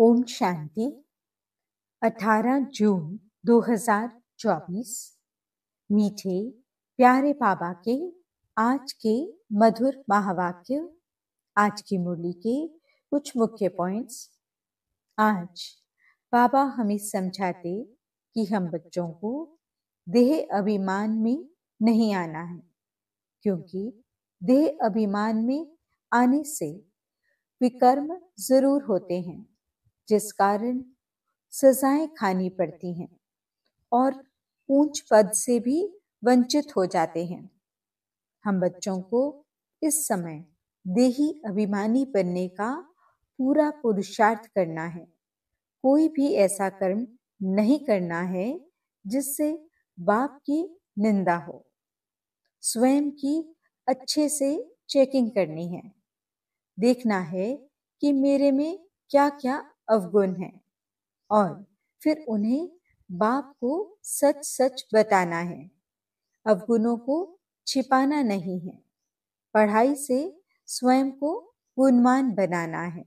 ओम शांति 18 जून 2024 मीठे प्यारे बाबा के आज के मधुर महावाक्य आज की मुरली के कुछ मुख्य पॉइंट्स आज बाबा हमें समझाते कि हम बच्चों को देह अभिमान में नहीं आना है क्योंकि देह अभिमान में आने से विकर्म जरूर होते हैं जिस कारण सजाएं खानी पड़ती हैं और ऊंच पद से भी वंचित हो जाते हैं हम बच्चों को इस समय देही अभिमानी बनने का पूरा पुरुषार्थ करना है कोई भी ऐसा कर्म नहीं करना है जिससे बाप की निंदा हो स्वयं की अच्छे से चेकिंग करनी है देखना है कि मेरे में क्या क्या अवगुण है और फिर उन्हें बाप को सच सच बताना है अवगुणों को छिपाना नहीं है पढ़ाई से स्वयं को गुणवान बनाना है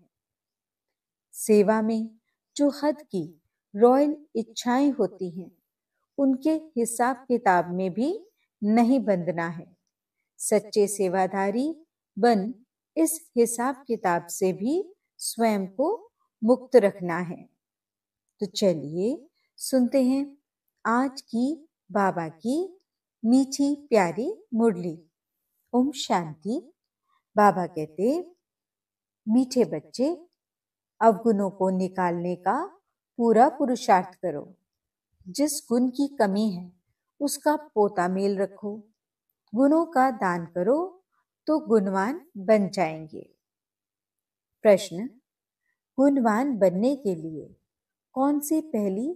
सेवा में जो हद की रॉयल इच्छाएं होती हैं उनके हिसाब किताब में भी नहीं बंधना है सच्चे सेवाधारी बन इस हिसाब किताब से भी स्वयं को मुक्त रखना है तो चलिए सुनते हैं आज की बाबा की मीठी प्यारी मुरली ओम शांति बाबा कहते मीठे बच्चे अवगुणों को निकालने का पूरा पुरुषार्थ करो जिस गुण की कमी है उसका पोता मेल रखो गुणों का दान करो तो गुणवान बन जाएंगे प्रश्न गुणवान बनने के लिए कौन सी पहली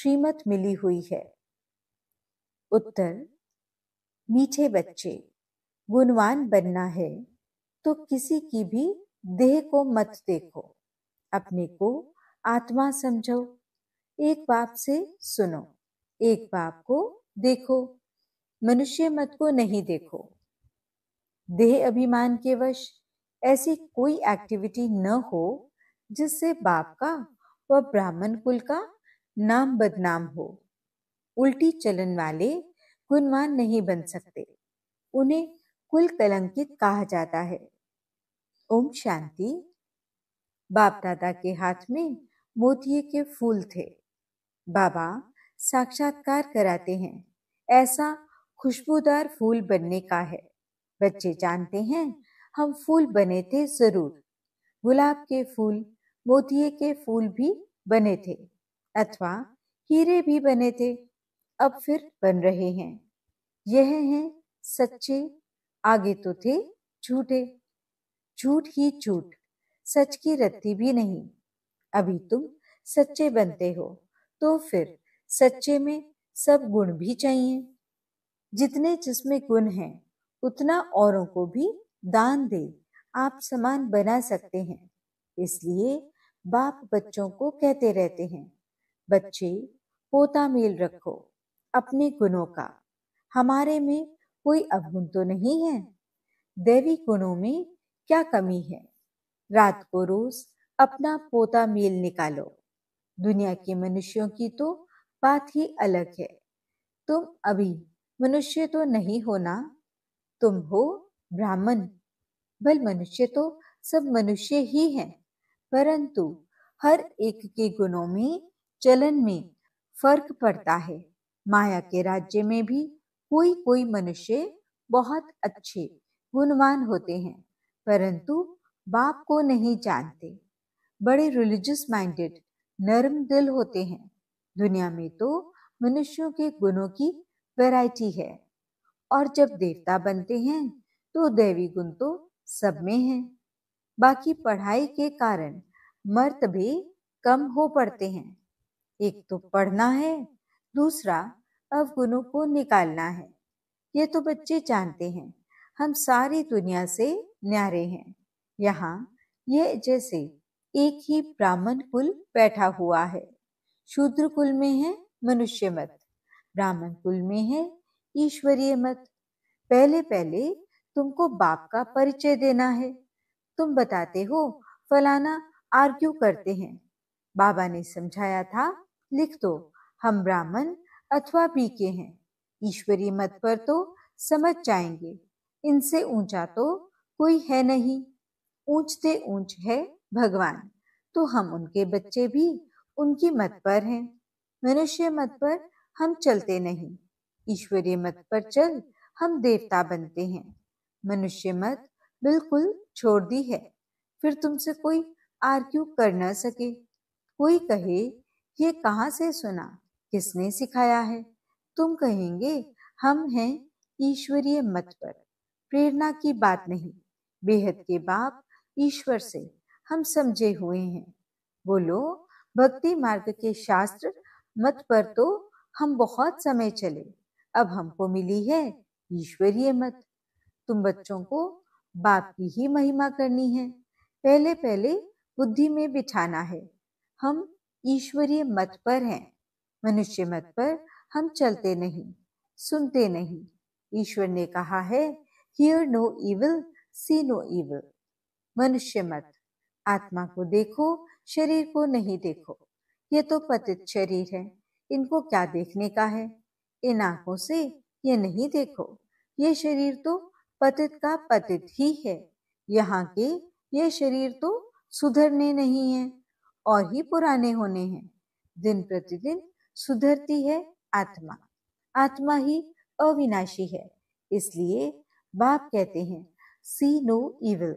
श्रीमत मिली हुई है उत्तर मीठे बच्चे गुणवान बनना है तो किसी की भी देह को मत देखो अपने को आत्मा समझो एक बाप से सुनो एक बाप को देखो मनुष्य मत को नहीं देखो देह अभिमान के वश ऐसी कोई एक्टिविटी न हो जिससे बाप का व ब्राह्मण कुल का नाम बदनाम हो उल्टी चलन वाले गुणवान नहीं बन सकते उन्हें कुल कलंकित कहा जाता है ओम शांति बाप दादा के हाथ में मोतिये के फूल थे बाबा साक्षात्कार कराते हैं ऐसा खुशबूदार फूल बनने का है बच्चे जानते हैं हम फूल बने थे जरूर गुलाब के फूल मोतिये के फूल भी बने थे अथवा हीरे भी बने थे अब फिर बन रहे हैं यह हैं सच्चे आगे तो थे झूठे झूठ ही झूठ सच की रत्ती भी नहीं अभी तुम सच्चे बनते हो तो फिर सच्चे में सब गुण भी चाहिए जितने जिसमें गुण हैं उतना औरों को भी दान दे आप समान बना सकते हैं इसलिए बाप बच्चों को कहते रहते हैं बच्चे पोता मेल रखो अपने गुणों का हमारे में कोई अवगुण तो नहीं है देवी गुणों में क्या कमी है रात को रोज अपना पोता मेल निकालो दुनिया के मनुष्यों की तो बात ही अलग है तुम अभी मनुष्य तो नहीं हो ना तुम हो ब्राह्मण भल मनुष्य तो सब मनुष्य ही हैं परंतु हर एक के गुणों में चलन में फर्क पड़ता है माया के राज्य में भी कोई कोई मनुष्य बहुत अच्छे गुणवान होते हैं परंतु बाप को नहीं जानते बड़े रिलीजियस माइंडेड नर्म दिल होते हैं दुनिया में तो मनुष्यों के गुणों की वैरायटी है और जब देवता बनते हैं तो देवी गुण तो सब में है बाकी पढ़ाई के कारण मर्द भी कम हो पड़ते हैं एक तो पढ़ना है दूसरा अवगुणों को निकालना है ये तो बच्चे जानते हैं हम सारी दुनिया से न्यारे हैं यहाँ ये जैसे एक ही ब्राह्मण कुल बैठा हुआ है शूद्र कुल में है मनुष्य मत ब्राह्मण कुल में है ईश्वरीय मत पहले पहले तुमको बाप का परिचय देना है तुम बताते हो फलाना आर्ग्यू करते हैं बाबा ने समझाया था लिख दो हम ब्राह्मण अथवा बी के हैं ईश्वरी मत पर तो समझ जाएंगे इनसे ऊंचा तो कोई है नहीं ऊंचते ऊंच है भगवान तो हम उनके बच्चे भी उनकी मत पर हैं मनुष्य मत पर हम चलते नहीं ईश्वरीय मत पर चल हम देवता बनते हैं मनुष्य मत बिल्कुल छोड़ दी है फिर तुमसे कोई आर्ग्यू कर ना सके कोई कहे ये कहाँ से सुना किसने सिखाया है तुम कहेंगे हम हैं ईश्वरीय मत पर प्रेरणा की बात नहीं बेहद के बाप ईश्वर से हम समझे हुए हैं बोलो भक्ति मार्ग के शास्त्र मत पर तो हम बहुत समय चले अब हमको मिली है ईश्वरीय मत तुम बच्चों को बाप की ही महिमा करनी है पहले पहले बुद्धि में बिठाना है हम ईश्वरीय मत पर हैं मनुष्य मत पर हम चलते नहीं सुनते नहीं ईश्वर ने कहा है hear no evil see no evil मनुष्य मत आत्मा को देखो शरीर को नहीं देखो ये तो पतित शरीर है इनको क्या देखने का है इन आंखों से ये नहीं देखो ये शरीर तो पतित का पतित ही है यहाँ के ये शरीर तो सुधरने नहीं है और ही पुराने होने हैं दिन प्रतिदिन सुधरती है आत्मा आत्मा ही अविनाशी है इसलिए बाप कहते हैं सी नो इविल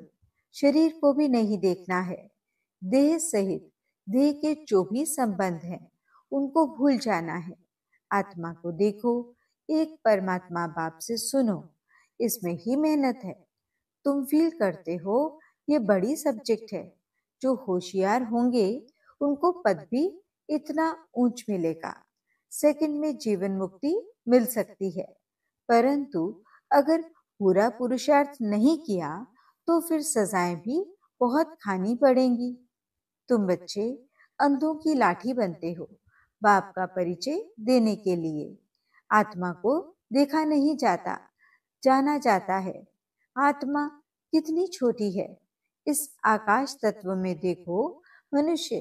शरीर को भी नहीं देखना है देह सहित देह के जो भी संबंध हैं उनको भूल जाना है आत्मा को देखो एक परमात्मा बाप से सुनो इसमें ही मेहनत है तुम फील करते हो ये बड़ी सब्जेक्ट है जो होशियार होंगे उनको पद भी इतना ऊंच मिलेगा सेकंड में जीवन मुक्ति मिल सकती है परंतु अगर पूरा पुरुषार्थ नहीं किया तो फिर सजाएं भी बहुत खानी पड़ेंगी तुम बच्चे अंधों की लाठी बनते हो बाप का परिचय देने के लिए आत्मा को देखा नहीं जाता जाना जाता है आत्मा कितनी छोटी है इस आकाश तत्व में देखो मनुष्य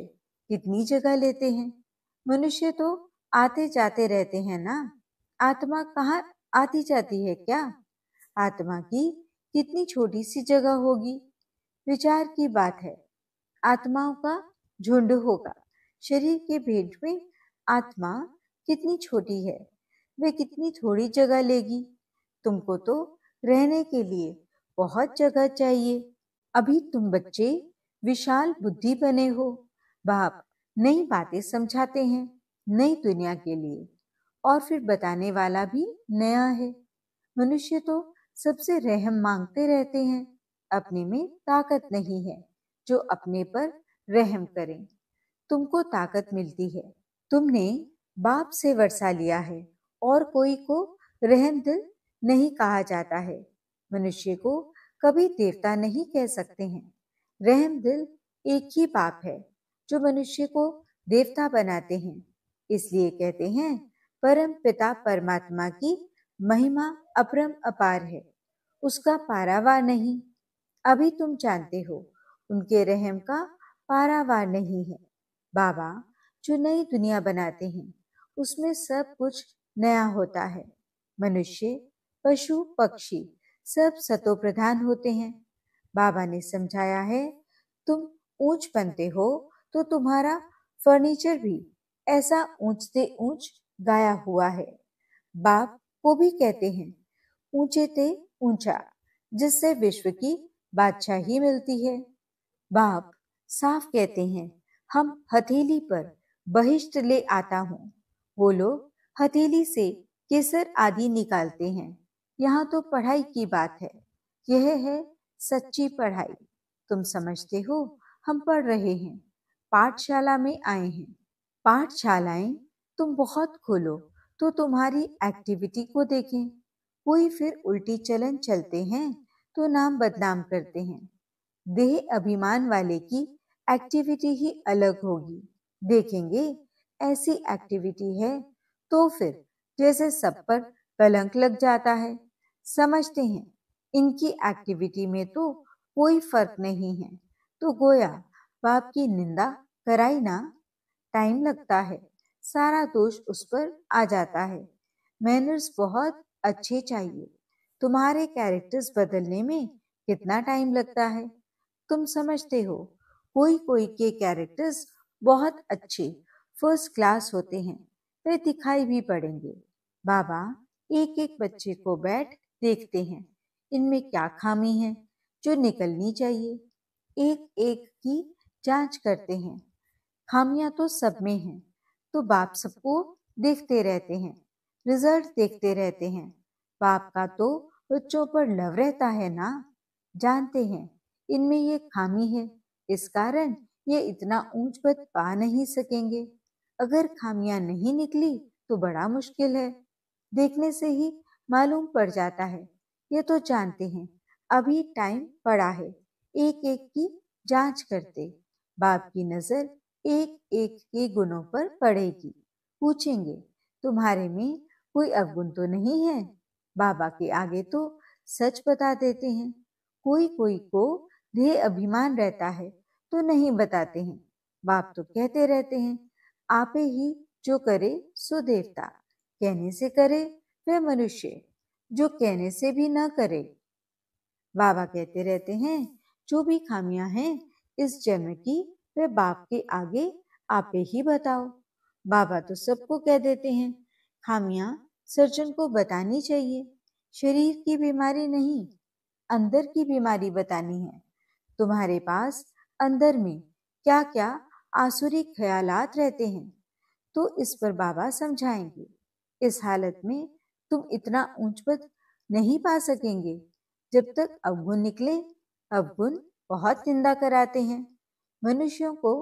कितनी जगह लेते हैं मनुष्य तो आते जाते रहते हैं ना आत्मा कहाँ आती जाती है क्या आत्मा की कितनी छोटी सी जगह होगी विचार की बात है आत्माओं का झुंड होगा शरीर के भेंट में आत्मा कितनी छोटी है वे कितनी थोड़ी जगह लेगी तुमको तो रहने के लिए बहुत जगह चाहिए अभी तुम बच्चे विशाल बुद्धि बने हो बाप नई बातें समझाते हैं नई दुनिया के लिए और फिर बताने वाला भी नया है मनुष्य तो सबसे रहम मांगते रहते हैं अपने में ताकत नहीं है जो अपने पर रहम करें तुमको ताकत मिलती है तुमने बाप से वर्षा लिया है और कोई को रहम दिल नहीं कहा जाता है मनुष्य को कभी देवता नहीं कह सकते हैं रहम दिल एक ही पाप है जो मनुष्य को देवता बनाते हैं इसलिए कहते हैं परम पिता परमात्मा की महिमा अपरम अपार है उसका पारावार नहीं अभी तुम जानते हो उनके रहम का पारावार नहीं है बाबा जो नई दुनिया बनाते हैं उसमें सब कुछ नया होता है मनुष्य पशु पक्षी सब सतो प्रधान होते हैं बाबा ने समझाया है तुम ऊंच बनते हो तो तुम्हारा फर्नीचर भी ऐसा ऊंच से ऊंच गाया हुआ है बाप को भी कहते हैं ऊंचे ते ऊंचा जिससे विश्व की बादशाही मिलती है बाप साफ कहते हैं हम हथेली पर बहिष्ट ले आता हूँ वो लोग हथेली से केसर आदि निकालते हैं यहाँ तो पढ़ाई की बात है यह है सच्ची पढ़ाई तुम समझते हो हम पढ़ रहे हैं पाठशाला में आए हैं पाठशालाएं तुम बहुत खोलो तो तुम्हारी एक्टिविटी को देखें कोई फिर उल्टी चलन चलते हैं तो नाम बदनाम करते हैं देह अभिमान वाले की एक्टिविटी ही अलग होगी देखेंगे ऐसी एक्टिविटी है तो फिर जैसे सब पर कलंक लग जाता है समझते हैं इनकी एक्टिविटी में तो कोई फर्क नहीं है तो गोया बाप की निंदा कराई ना टाइम लगता है सारा दोष उस पर आ जाता है मैनर्स बहुत अच्छे चाहिए तुम्हारे कैरेक्टर्स बदलने में कितना टाइम लगता है तुम समझते हो कोई कोई के कैरेक्टर्स बहुत अच्छे फर्स्ट क्लास होते हैं वे दिखाई भी पड़ेंगे बाबा एक एक बच्चे को बैठ देखते हैं इनमें क्या खामी है जो निकलनी चाहिए एक एक की जांच करते हैं खामियां तो सब में हैं तो बाप सबको देखते रहते हैं रिजल्ट देखते रहते हैं बाप का तो बच्चों पर लव रहता है ना जानते हैं इनमें ये खामी है इस कारण ये इतना ऊंच पद पा नहीं सकेंगे अगर खामियां नहीं निकली तो बड़ा मुश्किल है देखने से ही मालूम पड़ जाता है ये तो जानते हैं अभी टाइम पड़ा है एक एक की जांच करते बाप की नजर एक एक के गुणों पर पड़ेगी पूछेंगे तुम्हारे में कोई अवगुण तो नहीं है बाबा के आगे तो सच बता देते हैं कोई कोई को देह अभिमान रहता है तो नहीं बताते हैं बाप तो कहते रहते हैं आपे ही जो करे सो देवता कहने से करे वह मनुष्य जो कहने से भी ना करे बाबा कहते रहते हैं जो भी खामियां हैं इस जन्म की वे बाप के आगे आपे ही बताओ बाबा तो सबको कह देते हैं खामियां सर्जन को बतानी चाहिए शरीर की बीमारी नहीं अंदर की बीमारी बतानी है तुम्हारे पास अंदर में क्या क्या आसुरी ख्यालात रहते हैं तो इस पर बाबा समझाएंगे इस हालत में तुम इतना ऊंच पद नहीं पा सकेंगे जब तक अवगुण निकले अवगुण बहुत निंदा कराते हैं मनुष्यों को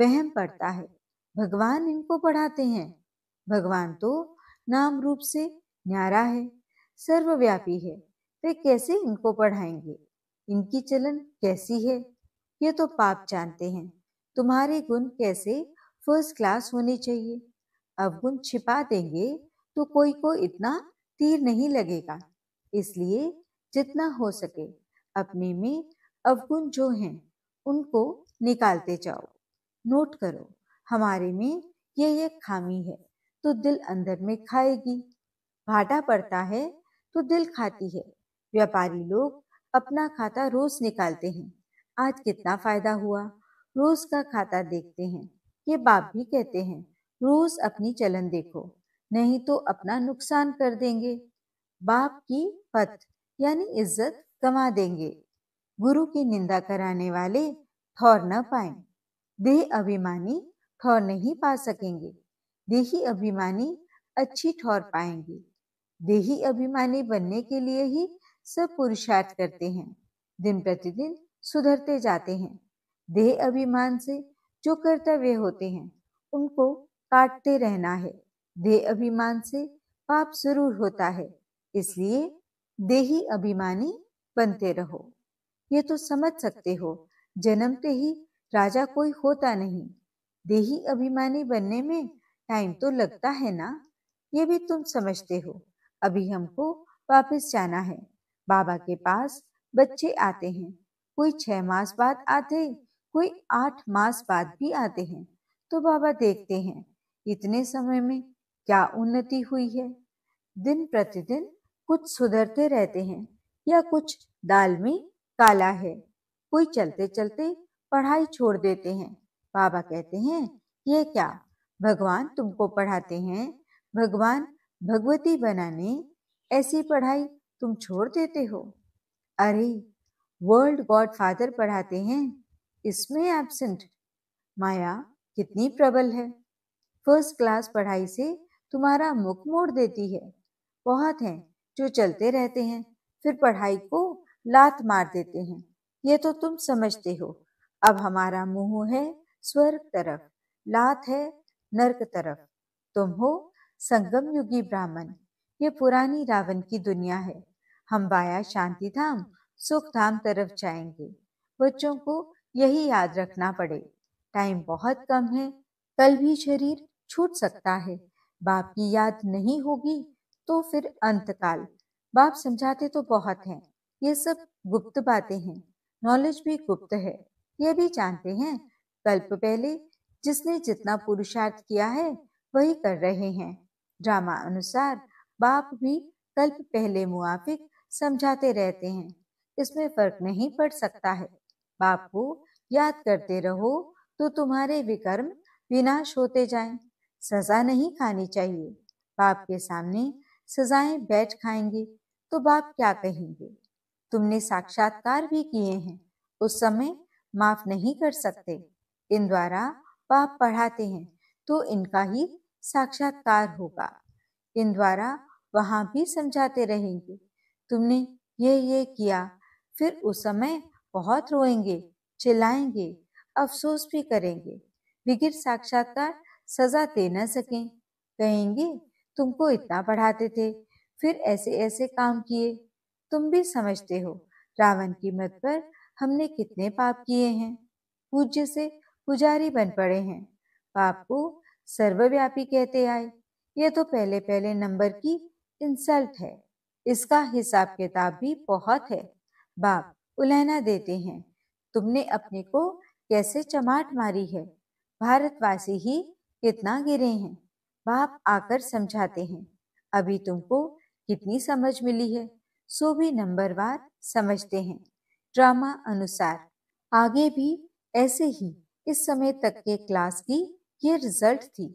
वहम पड़ता है भगवान इनको पढ़ाते हैं भगवान तो नाम रूप से न्यारा है सर्वव्यापी है वे कैसे इनको पढ़ाएंगे इनकी चलन कैसी है ये तो पाप जानते हैं तुम्हारे गुण कैसे फर्स्ट क्लास होने चाहिए अवगुण छिपा देंगे तो कोई को इतना तीर नहीं लगेगा इसलिए जितना हो सके अपने में अवगुण जो हैं उनको निकालते जाओ नोट करो हमारे में ये ये खामी है तो दिल अंदर में खाएगी भाटा पड़ता है तो दिल खाती है व्यापारी लोग अपना खाता रोज निकालते हैं आज कितना फायदा हुआ रोज का खाता देखते हैं ये बाप भी कहते हैं रोज अपनी चलन देखो नहीं तो अपना नुकसान कर देंगे बाप की पत यानी इज्जत कमा देंगे गुरु की निंदा कराने वाले ठौर न पाए देह अभिमानी ठौर नहीं पा सकेंगे देही अभिमानी अच्छी ठौर पाएंगे देही अभिमानी बनने के लिए ही सब पुरुषार्थ करते हैं दिन प्रतिदिन सुधरते जाते हैं देह अभिमान से जो कर्तव्य होते हैं उनको काटते रहना है दे अभिमान से पाप जरूर होता है इसलिए देही अभिमानी बनते रहो ये तो समझ सकते हो जन्मते ही राजा कोई होता नहीं देही अभिमानी बनने में टाइम तो लगता है ना ये भी तुम समझते हो अभी हमको वापस जाना है बाबा के पास बच्चे आते हैं कोई छह मास बाद आते कोई आठ मास बाद भी आते हैं तो बाबा देखते हैं इतने समय में क्या उन्नति हुई है दिन प्रतिदिन कुछ सुधरते रहते हैं या कुछ दाल में काला है कोई चलते चलते पढ़ाई छोड़ देते हैं बाबा कहते हैं ये क्या भगवान तुमको पढ़ाते हैं भगवान भगवती बनाने ऐसी पढ़ाई तुम छोड़ देते हो अरे वर्ल्ड गॉड फादर पढ़ाते हैं इसमें एबसेंट माया कितनी प्रबल है फर्स्ट क्लास पढ़ाई से तुम्हारा मुख मोड़ देती है बहुत हैं जो चलते रहते हैं फिर पढ़ाई को लात मार देते हैं ये तो तुम समझते हो अब हमारा मुंह है स्वर्ग तरफ लात है नरक तरफ तुम हो संगम युगी ब्राह्मण ये पुरानी रावण की दुनिया है हम बाया शांति धाम सुख धाम तरफ जाएंगे बच्चों को यही याद रखना पड़े टाइम बहुत कम है कल भी शरीर छूट सकता है बाप की याद नहीं होगी तो फिर अंतकाल बाप समझाते तो बहुत हैं ये सब गुप्त बातें हैं नॉलेज भी गुप्त है ये भी जानते हैं कल्प पहले जिसने जितना पुरुषार्थ किया है वही कर रहे हैं ड्रामा अनुसार बाप भी कल्प पहले मुआफिक समझाते रहते हैं इसमें फर्क नहीं पड़ सकता है बाप को याद करते रहो तो तुम्हारे विकर्म विनाश होते जाएं। सज़ा नहीं खानी चाहिए बाप के सामने सजाएं बैठ खाएंगे तो बाप क्या कहेंगे तुमने साक्षात्कार भी किए हैं उस समय माफ नहीं कर सकते इन द्वारा बाप पढ़ाते हैं तो इनका ही साक्षात्कार होगा इन द्वारा वहाँ भी समझाते रहेंगे तुमने ये ये किया फिर उस समय बहुत रोएंगे चिल्लाएंगे अफसोस भी करेंगे बिगिर साक्षात्कार सजा दे न सकें कहेंगे तुमको इतना पढ़ाते थे फिर ऐसे ऐसे काम किए तुम भी समझते हो रावण की मत पर हमने कितने पाप किए हैं पूज्य से पुजारी बन पड़े हैं पाप को सर्वव्यापी कहते आए यह तो पहले पहले नंबर की इंसल्ट है इसका हिसाब किताब भी बहुत है बाप उलहना देते हैं तुमने अपने को कैसे चमाट मारी है भारतवासी ही कितना गिरे हैं बाप आकर समझाते हैं अभी तुमको कितनी समझ मिली है सो भी नंबरवार समझते हैं ड्रामा अनुसार आगे भी ऐसे ही इस समय तक के क्लास की ये रिजल्ट थी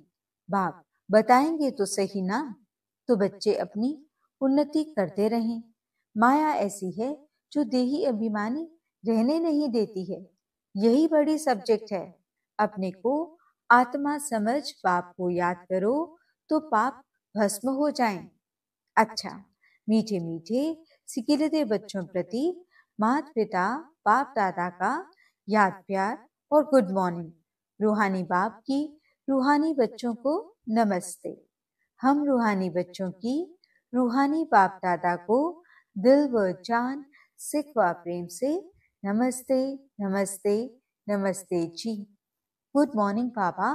बाप बताएंगे तो सही ना तो बच्चे अपनी उन्नति करते रहें माया ऐसी है जो देही अभिमानी रहने नहीं देती है यही बड़ी सब्जेक्ट है अपने को आत्मा समझ पाप को याद करो तो पाप भस्म हो जाए अच्छा मीठे मीठे सिकिलते बच्चों प्रति मात पिता बाप दादा का याद प्यार और गुड मॉर्निंग रूहानी बाप की रूहानी बच्चों को नमस्ते हम रूहानी बच्चों की रूहानी बाप दादा को दिल व जान सिख व प्रेम से नमस्ते नमस्ते नमस्ते जी गुड मॉर्निंग बाबा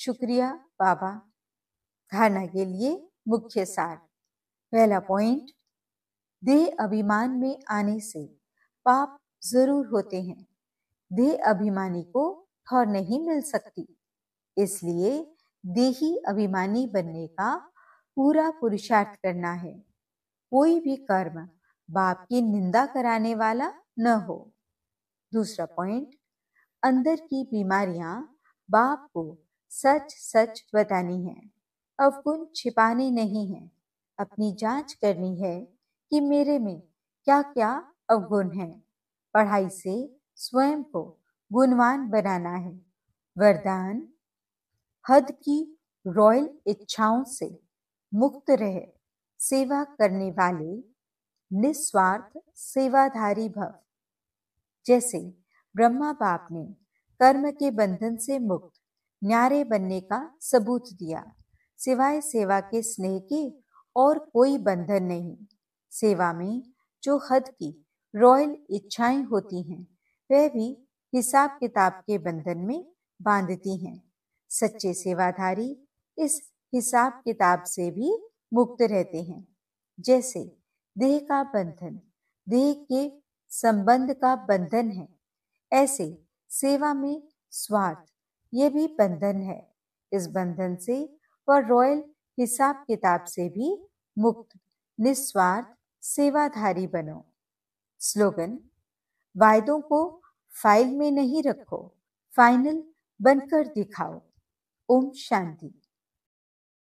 शुक्रिया बाबा धारणा के लिए मुख्य सार पहला पॉइंट देह अभिमान में आने से पाप जरूर होते हैं देह अभिमानी को ठौर नहीं मिल सकती इसलिए देही अभिमानी बनने का पूरा पुरुषार्थ करना है कोई भी कर्म बाप की निंदा कराने वाला न हो दूसरा पॉइंट अंदर की बीमारियां बाप को सच सच बतानी है अवगुण छिपाने नहीं है अपनी जांच करनी है कि मेरे में क्या क्या अवगुण है पढ़ाई से स्वयं को गुणवान बनाना है वरदान हद की रॉयल इच्छाओं से मुक्त रहे सेवा करने वाले निस्वार्थ सेवाधारी भव जैसे ब्रह्मा बाप ने कर्म के बंधन से मुक्त न्यारे बनने का सबूत दिया सिवाय सेवा के स्नेह के और कोई बंधन नहीं सेवा में जो हद की रॉयल इच्छाएं होती हैं वह भी हिसाब किताब के बंधन में बांधती हैं सच्चे सेवाधारी इस हिसाब किताब से भी मुक्त रहते हैं जैसे देह का बंधन देह के संबंध का बंधन है ऐसे सेवा में स्वार्थ ये भी बंधन है इस बंधन से वह रॉयल हिसाब किताब से भी मुक्त निस्वार्थ सेवाधारी बनो स्लोगन वायदों को फाइल में नहीं रखो फाइनल बनकर दिखाओ ओम शांति